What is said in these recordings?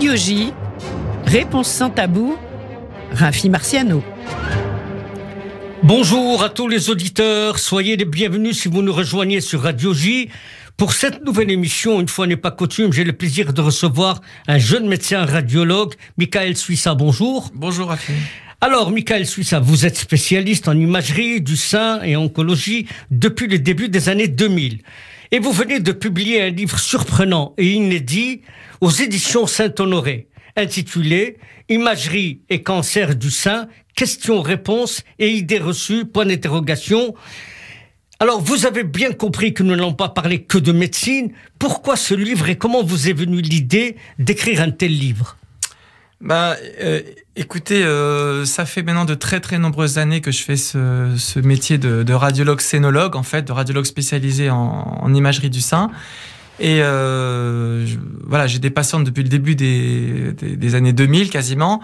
Radio J, réponse sans tabou, Rafi Marciano. Bonjour à tous les auditeurs, soyez les bienvenus si vous nous rejoignez sur Radio J. Pour cette nouvelle émission, une fois n'est pas coutume, j'ai le plaisir de recevoir un jeune médecin radiologue, Michael Suissa. Bonjour. Bonjour Rafi. Alors, Michael Suissa, vous êtes spécialiste en imagerie du sein et oncologie depuis le début des années 2000. Et vous venez de publier un livre surprenant et inédit aux éditions Saint-Honoré, intitulé Imagerie et cancer du sein, questions-réponses et idées reçues, point d'interrogation. Alors, vous avez bien compris que nous n'allons pas parler que de médecine. Pourquoi ce livre et comment vous est venue l'idée d'écrire un tel livre bah, euh, écoutez, euh, ça fait maintenant de très très nombreuses années que je fais ce, métier de, de, radiologue scénologue, en fait, de radiologue spécialisé en, imagerie du sein. Et euh, voilà, j'ai des patientes depuis le début des, des, des, années 2000 quasiment,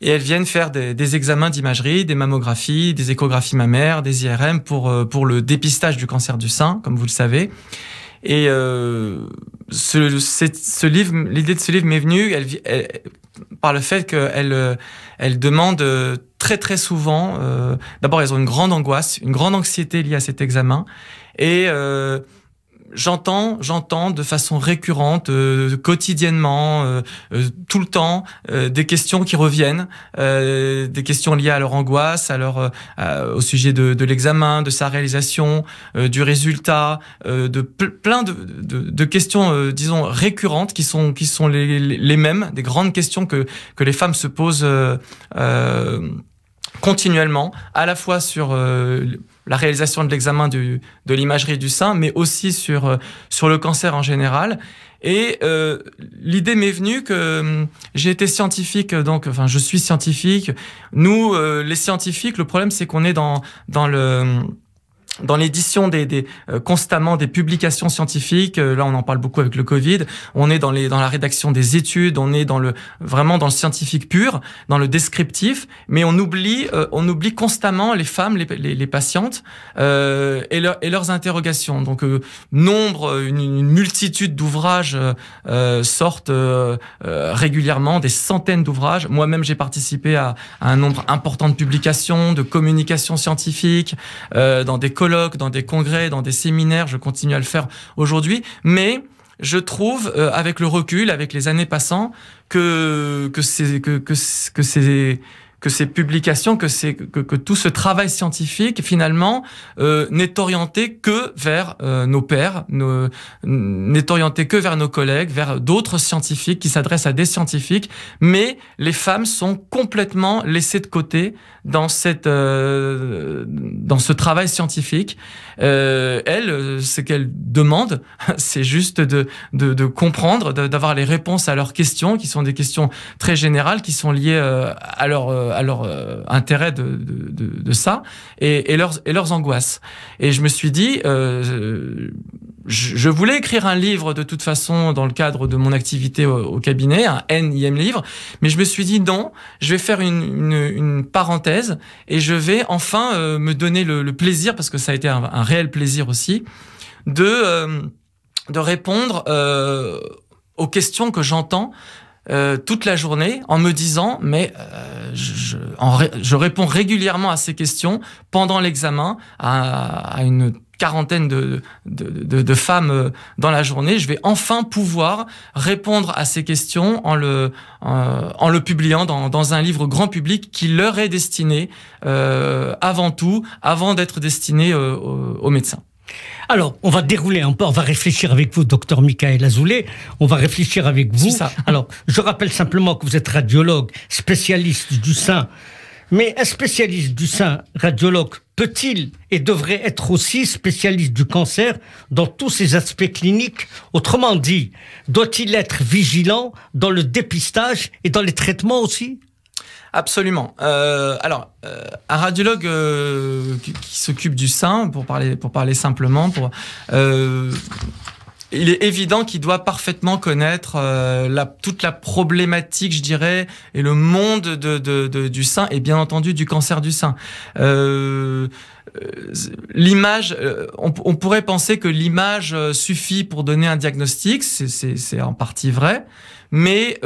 et elles viennent faire des, des examens d'imagerie, des mammographies, des échographies mammaires, des IRM pour pour le dépistage du cancer du sein, comme vous le savez. Et euh, ce, ce, livre, l'idée de ce livre m'est venue elle, par le fait qu'elle euh, elle demande euh, très très souvent. D'abord, elles ont une grande angoisse, une grande anxiété liée à cet examen, et j'entends, j'entends de façon récurrente, euh, quotidiennement, euh, euh, tout le temps, des questions qui reviennent, des questions liées à leur angoisse, à leur, au sujet de, de l'examen, de sa réalisation, du résultat, de plein de, de, de questions, disons récurrentes, qui sont qui sont les, mêmes, des grandes questions que que les femmes se posent continuellement, à la fois sur la réalisation de l'examen de l'imagerie du sein, mais aussi sur, euh, sur le cancer en général. Et euh, l'idée m'est venue que euh, j'ai été scientifique, donc enfin je suis scientifique. Nous, les scientifiques, le problème c'est qu'on est dans dans le dans l'édition des, des euh, constamment des publications scientifiques. Euh, là, on en parle beaucoup avec le Covid. On est dans les dans la rédaction des études. On est dans le vraiment dans le scientifique pur, dans le descriptif. Mais on oublie euh, on oublie constamment les femmes, les, les, les patientes et, leur, et leurs interrogations. Donc nombre une, une multitude d'ouvrages sortent régulièrement, des centaines d'ouvrages. Moi-même, j'ai participé à, à, un nombre important de publications, de communications scientifiques dans des dans des congrès, dans des séminaires, je continue à le faire aujourd'hui, mais je trouve, euh, avec le recul, avec les années passant, que que que c'est que ces publications, que, c'est que, que tout ce travail scientifique, finalement, euh, n'est orienté que vers euh, nos pères, n'est orienté que vers nos collègues, vers d'autres scientifiques qui s'adressent à des scientifiques, mais les femmes sont complètement laissées de côté dans, cette, euh, dans ce travail scientifique. Euh, elles, ce qu'elles demandent, c'est juste de, de, de comprendre, d'avoir les réponses à leurs questions, qui sont des questions très générales, qui sont liées à leur euh, à leur euh, intérêt de, ça et, leurs, et leurs angoisses. Et je me suis dit, euh, je, voulais écrire un livre de toute façon dans le cadre de mon activité au, cabinet, un NIM livre, mais je me suis dit non, je vais faire une, parenthèse et je vais enfin me donner le, plaisir, parce que ça a été un, réel plaisir aussi, de, de répondre aux questions que j'entends euh, toute la journée en me disant mais euh, je, je, réponds régulièrement à ces questions pendant l'examen à, une quarantaine de, de, femmes euh, dans la journée. Je vais enfin pouvoir répondre à ces questions en le, le publiant dans, un livre grand public qui leur est destiné avant tout, avant d'être destiné aux médecins. Alors, on va dérouler un peu, on va réfléchir avec vous, docteur Michael Azoulay, on va réfléchir avec vous. Alors, je rappelle simplement que vous êtes radiologue, spécialiste du sein. Mais un spécialiste du sein, radiologue, peut-il et devrait être aussi spécialiste du cancer dans tous ses aspects cliniques Autrement dit, doit-il être vigilant dans le dépistage et dans les traitements aussi Absolument. Euh, alors, euh, un radiologue euh, qui, s'occupe du sein, pour parler, pour parler simplement, pour, euh, il est évident qu'il doit parfaitement connaître euh, la, toute la problématique, je dirais, et le monde de, de, de, du sein, et bien entendu du cancer du sein. Euh, l'image, on, on, pourrait penser que l'image suffit pour donner un diagnostic, c'est en partie vrai, mais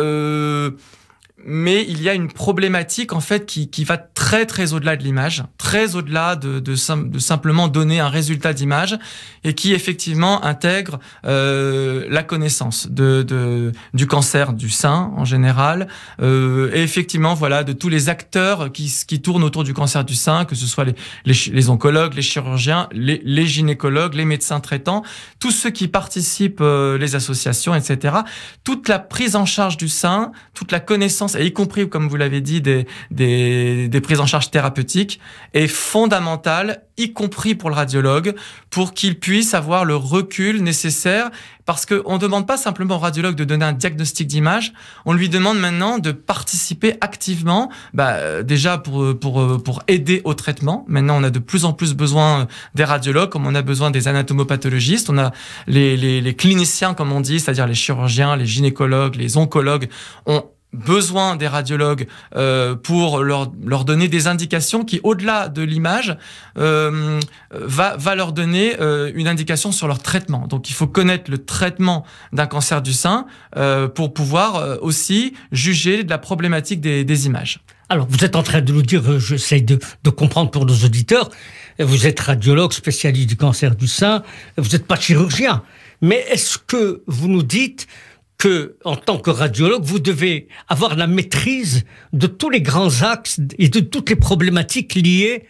mais il y a une problématique en fait qui, qui va très très au-delà de l'image, très au-delà de, de, de, simplement donner un résultat d'image et qui effectivement intègre euh, la connaissance de, de, du cancer du sein en général euh, et effectivement voilà de tous les acteurs qui, qui tournent autour du cancer du sein, que ce soit les, les, oncologues, les chirurgiens, les, les, gynécologues, les médecins traitants, tous ceux qui participent, euh, les associations, etc. Toute la prise en charge du sein, toute la connaissance et y compris, comme vous l'avez dit, des, des, des prises en charge thérapeutiques, est fondamentale, y compris pour le radiologue, pour qu'il puisse avoir le recul nécessaire parce qu'on ne demande pas simplement au radiologue de donner un diagnostic d'image, on lui demande maintenant de participer activement, bah, euh, déjà pour, euh, pour, euh, pour aider au traitement. Maintenant, on a de plus en plus besoin des radiologues, comme on a besoin des anatomopathologistes, on a les, les, les cliniciens, comme on dit, c'est-à-dire les chirurgiens, les gynécologues, les oncologues, ont besoin des radiologues euh, pour leur, leur donner des indications qui, au-delà de l'image, euh, va, va leur donner euh, une indication sur leur traitement. Donc il faut connaître le traitement d'un cancer du sein euh, pour pouvoir aussi juger de la problématique des, des images. Alors, vous êtes en train de nous dire, j'essaie de, de, comprendre pour nos auditeurs, vous êtes radiologue spécialiste du cancer du sein, vous n'êtes pas chirurgien, mais est-ce que vous nous dites que, en tant que radiologue, vous devez avoir la maîtrise de tous les grands axes et de toutes les problématiques liées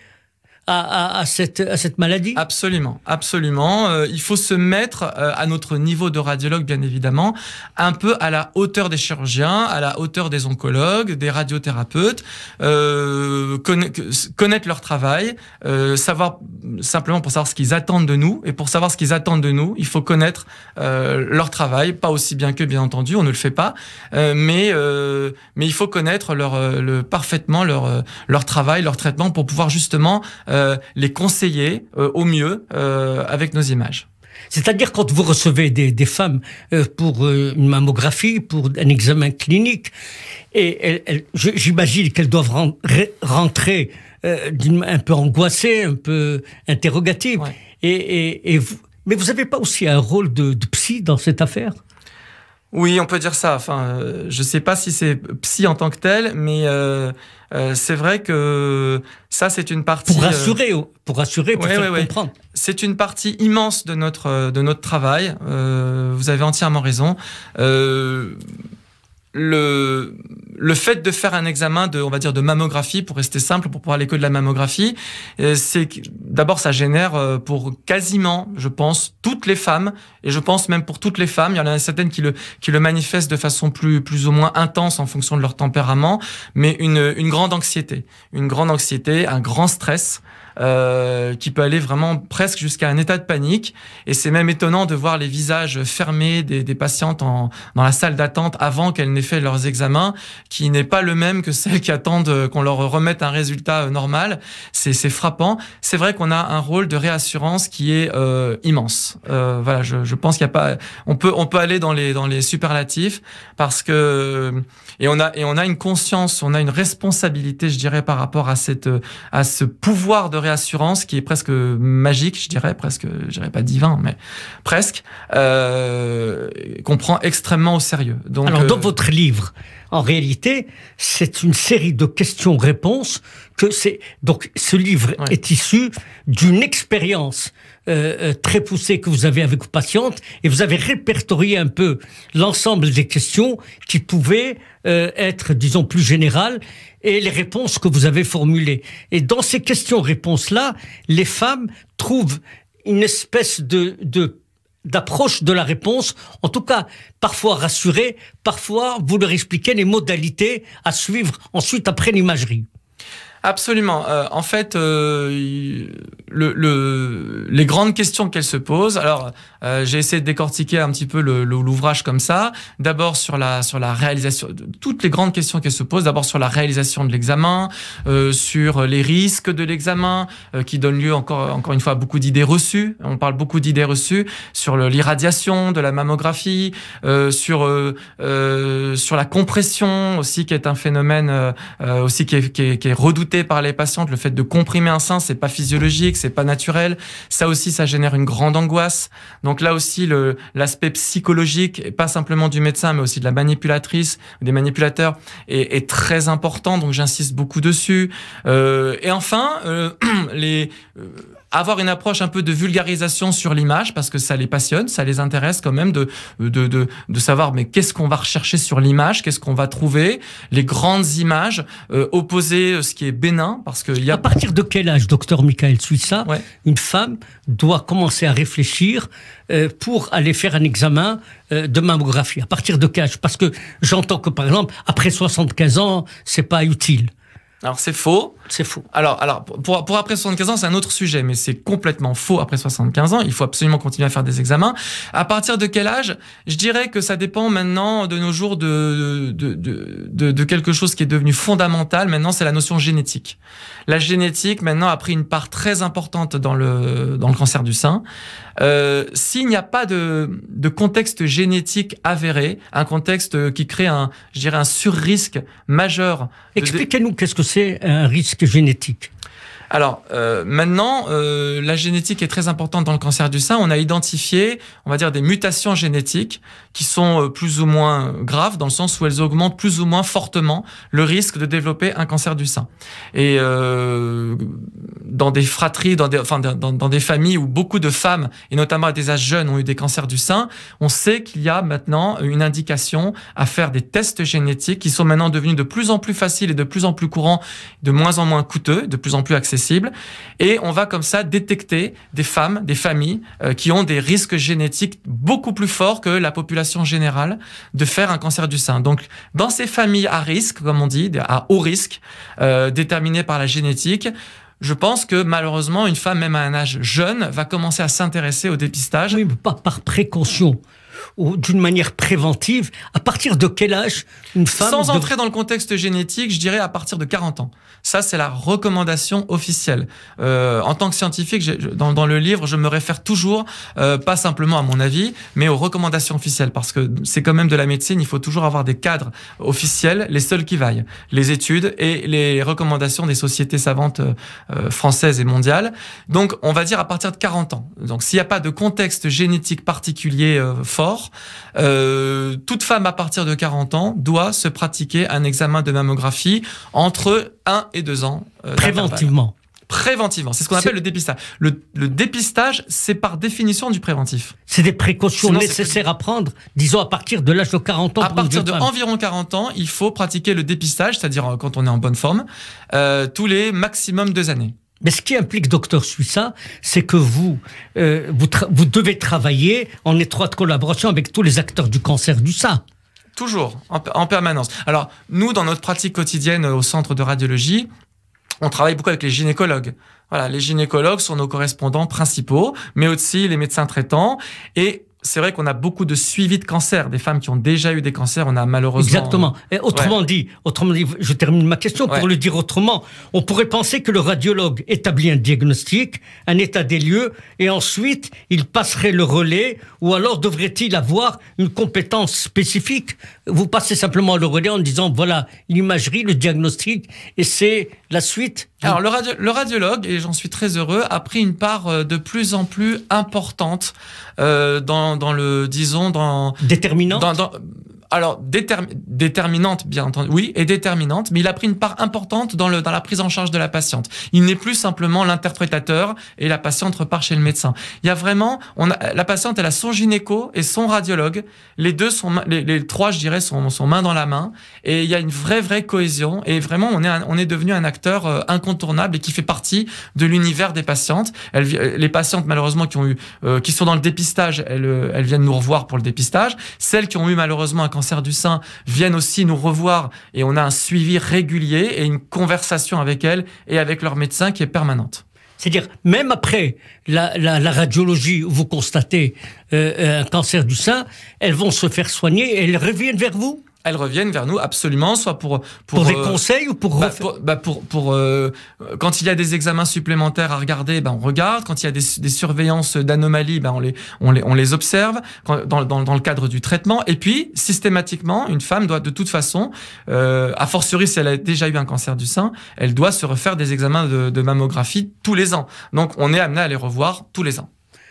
à, à, à, cette, à cette maladie Absolument, absolument. Euh, il faut se mettre euh, à notre niveau de radiologue, bien évidemment, un peu à la hauteur des chirurgiens, à la hauteur des oncologues, des radiothérapeutes, euh, connaître leur travail, euh, savoir simplement pour savoir ce qu'ils attendent de nous. Et pour savoir ce qu'ils attendent de nous, il faut connaître leur travail, pas aussi bien que bien entendu, on ne le fait pas, mais, mais il faut connaître leur, le, parfaitement leur, leur travail, leur traitement pour pouvoir justement euh, les conseiller euh, au mieux euh, avec nos images. C'est-à-dire quand vous recevez des, femmes pour une mammographie, pour un examen clinique, et j'imagine qu'elles doivent rentrer un peu angoissées, un peu interrogatives. Et, mais vous n'avez pas aussi un rôle de psy dans cette affaire oui, on peut dire ça. Enfin, euh, je sais pas si c'est psy en tant que tel, mais euh, euh, c'est vrai que ça, c'est une partie. Pour euh, rassurer, oh, pour rassurer, pour comprendre. C'est une partie immense de notre de notre travail. vous avez entièrement raison le, le fait de faire un examen de, on va dire, de mammographie, pour rester simple, pour parler que de la mammographie, euh, c'est d'abord ça génère euh, pour quasiment, je pense, toutes les femmes, et je pense même pour toutes les femmes, il y en a certaines qui le, qui le manifestent de façon plus, plus ou moins intense en fonction de leur tempérament, mais une, une grande anxiété, une grande anxiété, un grand stress. Euh, qui peut aller vraiment presque jusqu'à un état de panique. Et c'est même étonnant de voir les visages fermés des, des patientes en, dans la salle d'attente avant qu'elles n'aient fait leurs examens, qui n'est pas le même que celles qui attendent euh, qu'on leur remette un résultat euh, normal. C'est frappant. C'est vrai qu'on a un rôle de réassurance qui est euh, immense. voilà, je, pense qu'il n'y a pas, on peut on peut aller dans les dans les superlatifs parce que et on a et on a une conscience, on a une responsabilité, je dirais, par rapport à cette à ce pouvoir de réassurance qui est presque magique, je dirais, presque, je dirais pas divin, mais presque, qu'on prend extrêmement au sérieux. Donc, Alors, dans votre livre. En réalité, c'est une série de questions-réponses que c'est. Donc, ce livre est issu d'une expérience euh, euh, très poussée que vous avez avec vos patientes et vous avez répertorié un peu l'ensemble des questions qui pouvaient euh, être, disons, plus générales et les réponses que vous avez formulées. Et dans ces questions-réponses-là, les femmes trouvent une espèce de d'approche de la réponse, en tout cas parfois rassuré, parfois vous leur expliquez les modalités à suivre ensuite après l'imagerie. Absolument. Euh, en fait, euh, le, le, les grandes questions qu'elle se pose. Alors, euh, j'ai essayé de décortiquer un petit peu l'ouvrage comme ça. D'abord sur la sur la réalisation, toutes les grandes questions qu'elle se pose. D'abord sur la réalisation de l'examen, euh, sur les risques de l'examen euh, qui donne lieu encore encore une fois à beaucoup d'idées reçues. On parle beaucoup d'idées reçues sur l'irradiation de la mammographie, sur sur la compression aussi qui est un phénomène aussi qui est, qui est redouté par les patientes. Le fait de comprimer un sein, c'est pas physiologique c'est pas naturel. Ça aussi, ça génère une grande angoisse. Donc là aussi, le, l'aspect psychologique, pas simplement du médecin, mais aussi de la manipulatrice, des manipulateurs, est, très important. Donc j'insiste beaucoup dessus. Euh, et enfin, euh, les euh, avoir une approche un peu de vulgarisation sur l'image parce que ça les passionne, ça les intéresse quand même de, de, de, savoir mais qu'est-ce qu'on va rechercher sur l'image, qu'est-ce qu'on va trouver, les grandes images, opposées, euh, opposer euh, ce qui est bénin parce qu'il y a... À partir de quel âge, docteur Michael Suissa, une femme doit commencer à réfléchir euh, pour aller faire un examen de mammographie À partir de quel âge Parce que j'entends que par exemple, après 75 ans, c'est pas utile. Alors c'est faux. C'est faux. Alors, alors pour, pour après 75 ans, c'est un autre sujet, mais c'est complètement faux après 75 ans. Il faut absolument continuer à faire des examens. À partir de quel âge Je dirais que ça dépend maintenant de nos jours de, de, de, de, quelque chose qui est devenu fondamental. Maintenant, c'est la notion génétique. La génétique, maintenant, a pris une part très importante dans le, dans le cancer du sein. Euh, S'il n'y a pas de, de contexte génétique avéré, un contexte qui crée un, je dirais, un sur-risque majeur. Expliquez-nous qu'est-ce que c'est un risque génétique. Alors euh, maintenant, euh, la génétique est très importante dans le cancer du sein. On a identifié, on va dire, des mutations génétiques qui sont euh, plus ou moins graves dans le sens où elles augmentent plus ou moins fortement le risque de développer un cancer du sein. Et dans des fratries, dans des, dans des familles où beaucoup de femmes, et notamment à des âges jeunes, ont eu des cancers du sein, on sait qu'il y a maintenant une indication à faire des tests génétiques qui sont maintenant devenus de plus en plus faciles et de plus en plus courants, de moins en moins coûteux, de plus en plus accessibles et on va comme ça détecter des femmes, des familles euh, qui ont des risques génétiques beaucoup plus forts que la population générale de faire un cancer du sein. Donc, dans ces familles à risque, comme on dit, à haut risque, euh, déterminées par la génétique, je pense que malheureusement, une femme, même à un âge jeune, va commencer à s'intéresser au dépistage. Oui, mais pas par précaution ou d'une manière préventive. À partir de quel âge une femme Sans entrer dans le contexte génétique, je dirais à partir de 40 ans. Ça, c'est la recommandation officielle. Euh, en tant que scientifique, dans, dans, le livre, je me réfère toujours, euh, pas simplement à mon avis, mais aux recommandations officielles, parce que c'est quand même de la médecine, il faut toujours avoir des cadres officiels, les seuls qui vaillent, les études et les recommandations des sociétés savantes euh, euh, françaises et mondiales. Donc, on va dire à partir de 40 ans. Donc, s'il n'y a pas de contexte génétique particulier fort, toute femme à partir de 40 ans doit se pratiquer un examen de mammographie entre 1 et deux ans. Euh, Préventivement. Préventivement, c'est ce qu'on appelle le dépistage. Le, dépistage, c'est par définition du préventif. C'est des précautions nécessaires à prendre, disons à partir de l'âge de 40 ans. À partir de environ 40 ans, il faut pratiquer le dépistage, c'est-à-dire euh, quand on est en bonne forme, euh, tous les maximum deux années. Mais ce qui implique, docteur Suissa, c'est que vous, vous, vous devez travailler en étroite collaboration avec tous les acteurs du cancer du sein. Toujours, en, permanence. Alors, nous, dans notre pratique quotidienne au centre de radiologie, on travaille beaucoup avec les gynécologues. Voilà, les gynécologues sont nos correspondants principaux, mais aussi les médecins traitants. Et c'est vrai qu'on a beaucoup de suivi de cancer. Des femmes qui ont déjà eu des cancers, on a malheureusement. Exactement. Et euh, autrement dit, autrement je termine ma question pour le dire autrement. On pourrait penser que le radiologue établit un diagnostic, un état des lieux, et ensuite il passerait le relais, ou alors devrait-il avoir une compétence spécifique Vous passez simplement le relais en disant voilà l'imagerie, le diagnostic, et c'est la suite Alors, le, radiologue, et j'en suis très heureux, a pris une part euh, de plus en plus importante euh, dans, le, disons, dans... Déterminant alors déterminante bien entendu, oui, et déterminante, mais il a pris une part importante dans, le, dans la prise en charge de la patiente. Il n'est plus simplement l'interprétateur et la patiente repart chez le médecin. Il y a vraiment, on a, la patiente elle a son gynéco et son radiologue, les deux sont les, trois je dirais sont, sont, main dans la main et il y a une vraie vraie cohésion et vraiment on est on est devenu un acteur euh, incontournable et qui fait partie de l'univers des patientes. les patientes malheureusement qui ont eu euh, qui sont dans le dépistage, elles, elles viennent nous revoir pour le dépistage. Celles qui ont eu malheureusement un cancer cancer du sein viennent aussi nous revoir et on a un suivi régulier et une conversation avec elles et avec leur médecin qui est permanente. C'est-à-dire, même après la, radiologie où vous constatez euh, euh, un cancer du sein, elles vont se faire soigner et elles reviennent vers vous elles reviennent vers nous absolument, soit pour pour, des euh, conseils ou pour bah, bah, pour, pour, euh, quand il y a des examens supplémentaires à regarder, bah, on regarde. Quand il y a des, surveillances d'anomalies, bah, on les on les on les observe dans, dans, le cadre du traitement. Et puis systématiquement, une femme doit de toute façon, euh, a fortiori si elle a déjà eu un cancer du sein, elle doit se refaire des examens de, de mammographie tous les ans. Donc on est amené à les revoir tous les ans.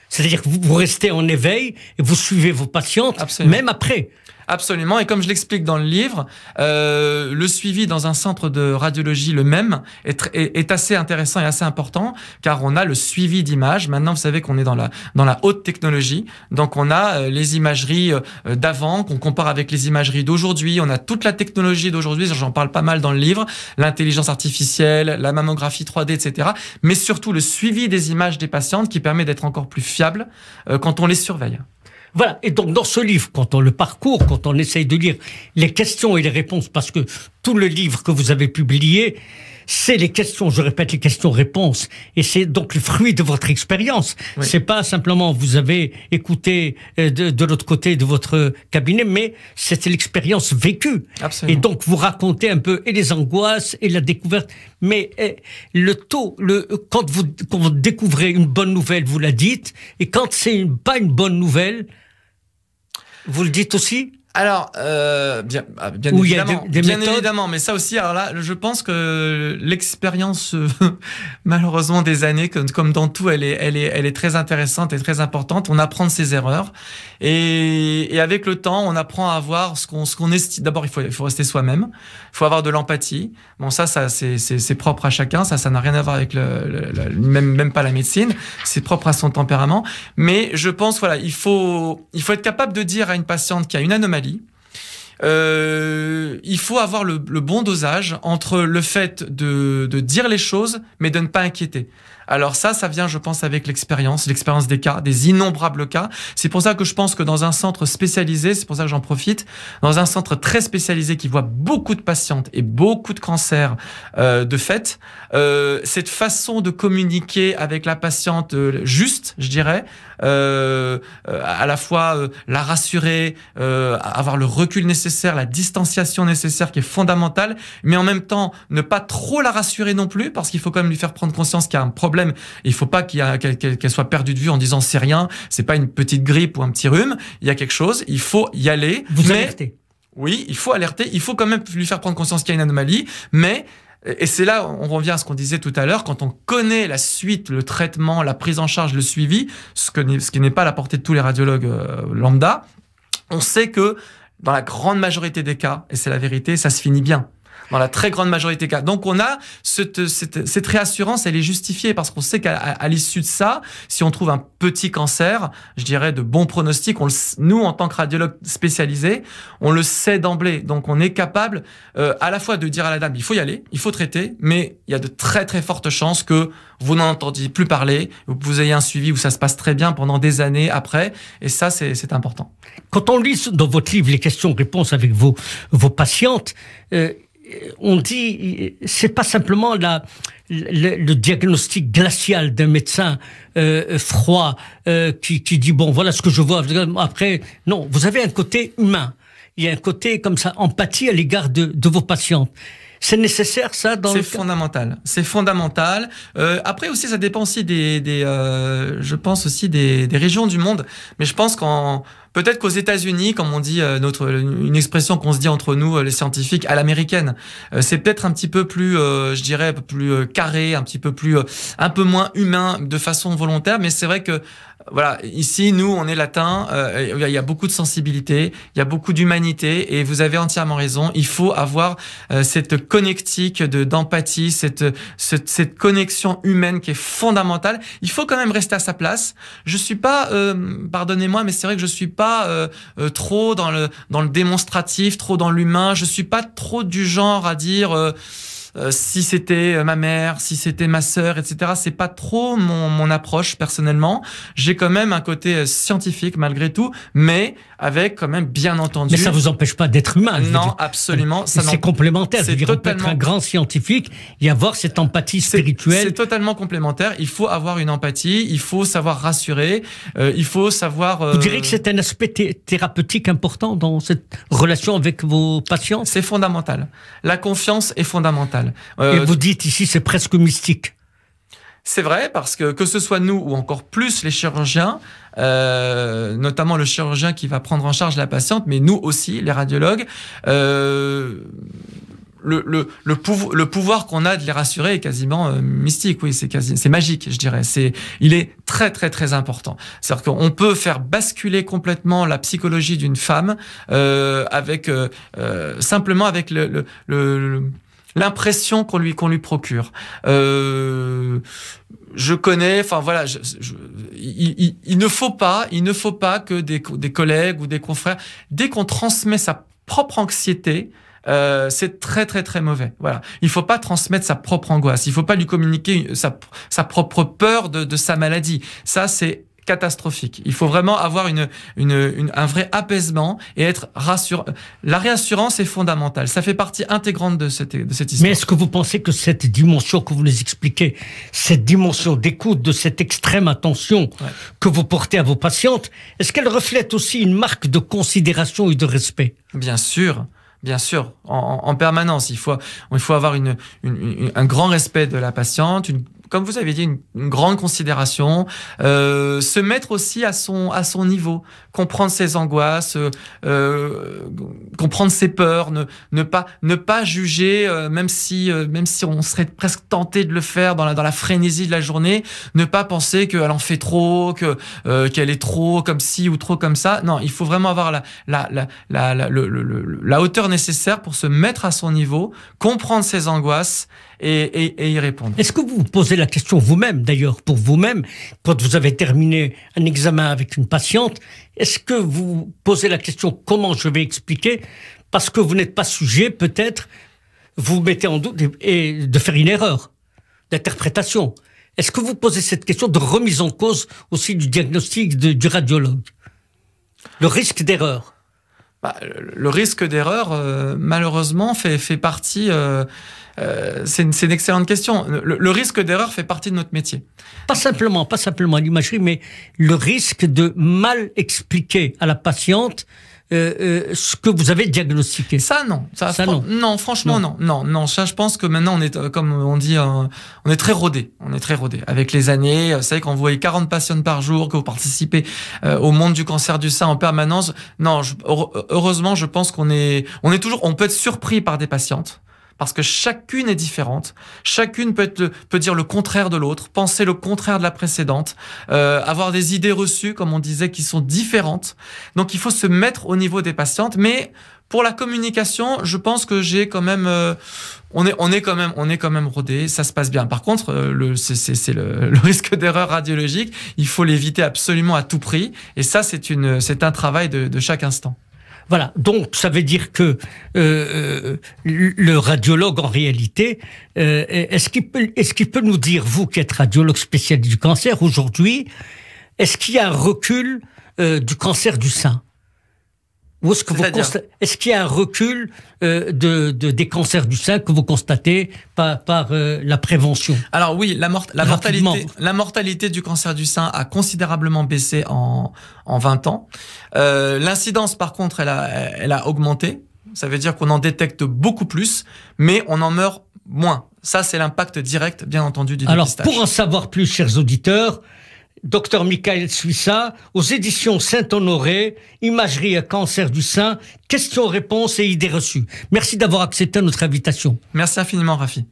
C'est-à-dire que vous, vous, restez en éveil et vous suivez vos patientes même après. Absolument. Et comme je l'explique dans le livre, euh, le suivi dans un centre de radiologie le même est, assez intéressant et assez important car on a le suivi d'images. Maintenant, vous savez qu'on est dans la dans la haute technologie, donc on a euh, les imageries euh, d'avant qu'on compare avec les imageries d'aujourd'hui. On a toute la technologie d'aujourd'hui. J'en parle pas mal dans le livre. L'intelligence artificielle, la mammographie 3D, etc. Mais surtout le suivi des images des patientes qui permet d'être encore plus fiable quand on les surveille. Voilà. Et donc, dans ce livre, quand on le parcourt, quand on essaye de lire les questions et les réponses, parce que tout le livre que vous avez publié, c'est les questions, je répète, les questions-réponses. Et c'est donc le fruit de votre expérience. C'est pas simplement vous avez écouté euh, de, l'autre côté de votre cabinet, mais c'est l'expérience vécue. Et donc vous racontez un peu et les angoisses et la découverte. Mais eh, le taux, le, quand, vous, quand vous découvrez une bonne nouvelle, vous la dites. Et quand c'est pas une bonne nouvelle, vous le dites aussi alors, euh, bien, ah, évidemment, bien évidemment, mais ça aussi, alors là, je pense que l'expérience, euh, malheureusement, des années, comme, dans tout, elle est, elle, elle est très intéressante et très importante. On apprend de ses erreurs. Et, avec le temps, on apprend à avoir ce qu'on qu'on estime. D'abord, il faut, il faut rester soi-même. Il faut avoir de l'empathie. Bon, ça, ça c'est propre à chacun. Ça, ça n'a rien à voir avec le, même, même pas la médecine. C'est propre à son tempérament. Mais je pense, voilà, il faut, il faut être capable de dire à une patiente qui a une anomalie, euh, il faut avoir le, bon dosage entre le fait de, dire les choses, mais de ne pas inquiéter. Alors ça, ça vient, je pense, avec l'expérience, l'expérience des cas, des innombrables cas. C'est pour ça que je pense que dans un centre spécialisé, c'est pour ça que j'en profite, dans un centre très spécialisé qui voit beaucoup de patientes et beaucoup de cancers euh, de fait, euh, cette façon de communiquer avec la patiente juste, je dirais, euh, euh, à la fois euh, la rassurer, avoir le recul nécessaire, la distanciation nécessaire qui est fondamentale, mais en même temps ne pas trop la rassurer non plus parce qu'il faut quand même lui faire prendre conscience qu'il y a un problème. Il faut pas qu'elle soit perdue de vue en disant c'est rien, c'est pas une petite grippe ou un petit rhume, il y a quelque chose, il faut y aller. Vous mais, alerter. Oui, il faut alerter, il faut quand même lui faire prendre conscience qu'il y a une anomalie, mais et c'est là, on revient à ce qu'on disait tout à l'heure, quand on connaît la suite, le traitement, la prise en charge, le suivi, ce, qui n'est pas à la portée de tous les radiologues euh, lambda, on sait que dans la grande majorité des cas, et c'est la vérité, ça se finit bien. Dans la très grande majorité des cas. Donc on a cette, cette, cette réassurance, elle est justifiée parce qu'on sait qu'à l'issue de ça, si on trouve un petit cancer, je dirais de bons pronostic, on le, nous en tant que radiologue spécialisé, on le sait d'emblée. Donc on est capable euh, à la fois de dire à la dame, il faut y aller, il faut traiter, mais il y a de très très fortes chances que vous n'en entendiez plus parler, vous ayez un suivi où ça se passe très bien pendant des années après, et ça c'est important. Quand on lit dans votre livre les questions-réponses avec vos, vos patientes, euh, on dit, c'est pas simplement la, le, diagnostic glacial d'un médecin euh, froid euh, qui, dit bon voilà ce que je vois après non vous avez un côté humain il y a un côté comme ça empathie à l'égard de, vos patientes c'est nécessaire ça dans c'est fondamental c'est fondamental euh, après aussi ça dépend aussi des, je pense aussi des, régions du monde mais je pense qu'en Peut-être qu'aux États-Unis, comme on dit, euh, notre, une expression qu'on se dit entre nous, euh, les scientifiques, à l'américaine, euh, c'est peut-être un petit peu plus, je dirais, plus carré, un petit peu plus, un peu moins humain de façon volontaire. Mais c'est vrai que, voilà, ici, nous, on est latins, il y a beaucoup de sensibilité, il y a beaucoup d'humanité, et vous avez entièrement raison. Il faut avoir cette connectique de d'empathie, cette, cette, cette connexion humaine qui est fondamentale. Il faut quand même rester à sa place. Je suis pas, pardonnez-moi, mais c'est vrai que je suis pas pas euh, euh, trop dans le, dans le démonstratif, trop dans l'humain. Je suis pas trop du genre à dire euh, euh, si c'était euh, ma mère, si c'était ma sœur, etc. C'est pas trop mon, mon approche personnellement. J'ai quand même un côté euh, scientifique malgré tout, mais avec quand même bien entendu. Mais ça vous empêche pas d'être humain. Non, absolument. C'est complémentaire. C'est totalement. On peut être un grand scientifique et avoir cette empathie spirituelle. C'est totalement complémentaire. Il faut avoir une empathie. Il faut savoir rassurer. il faut savoir. Vous diriez que c'est un aspect thérapeutique important dans cette relation avec vos patients. C'est fondamental. La confiance est fondamentale. Euh, Et vous dites ici, c'est presque mystique. C'est vrai, parce que que ce soit nous ou encore plus les chirurgiens, euh, notamment le chirurgien qui va prendre en charge la patiente, mais nous aussi, les radiologues, euh, le, le, pouvoir qu'on a de les rassurer est quasiment mystique, oui, c'est magique, je dirais. C'est, il est très très très important. C'est-à-dire qu'on peut faire basculer complètement la psychologie d'une femme avec simplement avec le, le l'impression qu'on lui qu'on lui procure. Euh, je connais, enfin voilà, je, je, il, il, ne faut pas, il ne faut pas que des, des collègues ou des confrères, dès qu'on transmet sa propre anxiété, euh, c'est très très très mauvais. Voilà, il faut pas transmettre sa propre angoisse, il faut pas lui communiquer sa, sa propre peur de, de sa maladie. Ça c'est catastrophique. Il faut vraiment avoir une, un vrai apaisement et être rassuré. La réassurance est fondamentale. Ça fait partie intégrante de cette, de cette histoire. Mais est-ce que vous pensez que cette dimension que vous nous expliquez, cette dimension d'écoute, de cette extrême attention que vous portez à vos patientes, est-ce qu'elle reflète aussi une marque de considération et de respect Bien sûr. Bien sûr, en, permanence, il faut, il faut avoir une, un grand respect de la patiente, une comme vous avez dit, une, grande considération, euh, se mettre aussi à son, à son niveau, comprendre ses angoisses, euh, comprendre ses peurs, ne, ne, pas, ne pas juger, euh, même, si, même si on serait presque tenté de le faire dans la, dans la frénésie de la journée, ne pas penser qu'elle en fait trop, que, qu'elle est trop comme ci ou trop comme ça. Non, il faut vraiment avoir la, la, la, la, la hauteur nécessaire pour se mettre à son niveau, comprendre ses angoisses et, y répondre. Est-ce que vous vous posez la question vous-même, d'ailleurs, pour vous-même, quand vous avez terminé un examen avec une patiente, est-ce que vous posez la question comment je vais expliquer Parce que vous n'êtes pas sujet, peut-être, vous mettez en doute et de faire une erreur d'interprétation. Est-ce que vous posez cette question de remise en cause aussi du diagnostic du radiologue Le risque d'erreur bah, le risque d'erreur, euh, malheureusement, fait, fait partie euh, euh, c'est une, excellente question. Le, risque d'erreur fait partie de notre métier. Pas simplement, pas simplement l'imagerie, mais le risque de mal expliquer à la patiente euh, euh, ce que vous avez diagnostiqué. Ça non, ça, non. franchement non. non, non, Ça, je pense que maintenant on est, comme on dit, on est très rodé, on est très rodé avec les années. Vous savez quand vous voyez 40 patientes par jour, que vous participez au monde du cancer du sein en permanence, non, heureusement, je pense qu'on est, on est toujours, on peut être surpris par des patientes parce que chacune est différente, chacune peut, être, peut dire le contraire de l'autre, penser le contraire de la précédente, euh, avoir des idées reçues, comme on disait, qui sont différentes. Donc il faut se mettre au niveau des patientes, mais pour la communication, je pense que j'ai quand même, euh, on est, on est quand même, on est quand même rodé, ça se passe bien. Par contre, euh, le, c'est, le, risque d'erreur radiologique, il faut l'éviter absolument à tout prix. Et ça, c'est une, c'est un travail de chaque instant. Voilà. Donc, ça veut dire que euh, euh, le radiologue, en réalité, euh, est-ce qu'il peut, peut, nous dire, vous qui êtes radiologue spécialiste du cancer aujourd'hui, est-ce qu'il y a un recul du cancer du sein est-ce, qu'il y a un recul euh, de, des cancers du sein que vous constatez par, euh, la prévention Alors oui, la, mortalité, du cancer du sein a considérablement baissé en, 20 ans. Euh, l'incidence, par contre, elle a, augmenté. Ça veut dire qu'on en détecte beaucoup plus, mais on en meurt moins. Ça, c'est l'impact direct, bien entendu, du Alors, pour en savoir plus, chers auditeurs, Docteur Michael Suissa, aux éditions Saint-Honoré, Imagerie et cancer du sein, questions-réponses et idées reçues. Merci d'avoir accepté notre invitation. Merci infiniment, Rafi.